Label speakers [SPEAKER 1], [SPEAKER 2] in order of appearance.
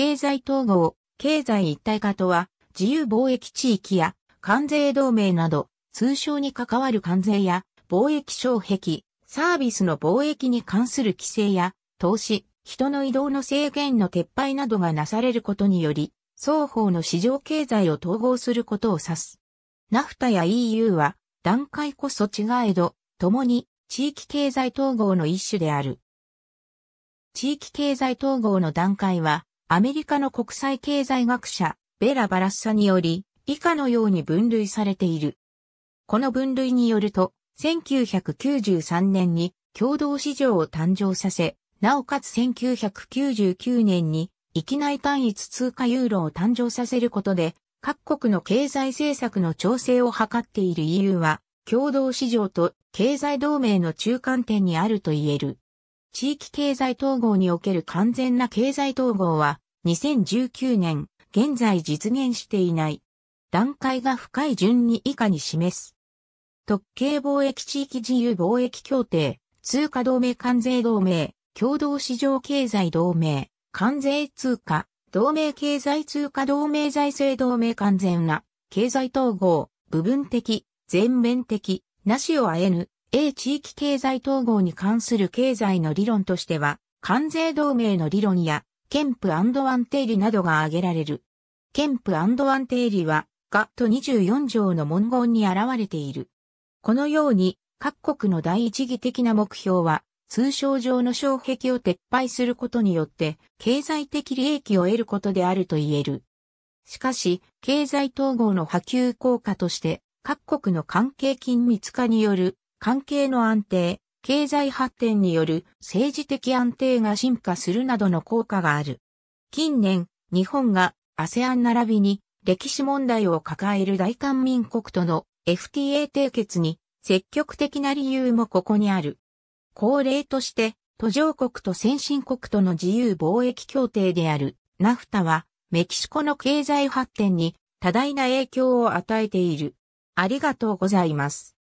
[SPEAKER 1] 経済統合、経済一体化とは、自由貿易地域や関税同盟など、通称に関わる関税や貿易障壁、サービスの貿易に関する規制や、投資、人の移動の制限の撤廃などがなされることにより、双方の市場経済を統合することを指す。ナフタや EU は、段階こそ違えど、共に地域経済統合の一種である。地域経済統合の段階は、アメリカの国際経済学者、ベラ・バラッサにより、以下のように分類されている。この分類によると、1993年に共同市場を誕生させ、なおかつ1999年に域内単一通貨ユーロを誕生させることで、各国の経済政策の調整を図っている EU は、共同市場と経済同盟の中間点にあると言える。地域経済統合における完全な経済統合は、2019年、現在実現していない。段階が深い順に以下に示す。特定貿易地域自由貿易協定、通貨同盟関税同盟、共同市場経済同盟、関税通貨、同盟経済通貨同盟財政同盟完全な、経済統合、部分的、全面的、なしをあえぬ、A 地域経済統合に関する経済の理論としては、関税同盟の理論や、ケンプアンテーリなどが挙げられる。ケンプアンテーリは、ガット24条の文言に現れている。このように、各国の第一義的な目標は、通商上の障壁を撤廃することによって、経済的利益を得ることであると言える。しかし、経済統合の波及効果として、各国の関係緊密化による関係の安定、経済発展による政治的安定が進化するなどの効果がある。近年、日本が ASEAN 並びに歴史問題を抱える大韓民国との FTA 締結に積極的な理由もここにある。恒例として、途上国と先進国との自由貿易協定であるナフタは、メキシコの経済発展に多大な影響を与えている。ありがとうございます。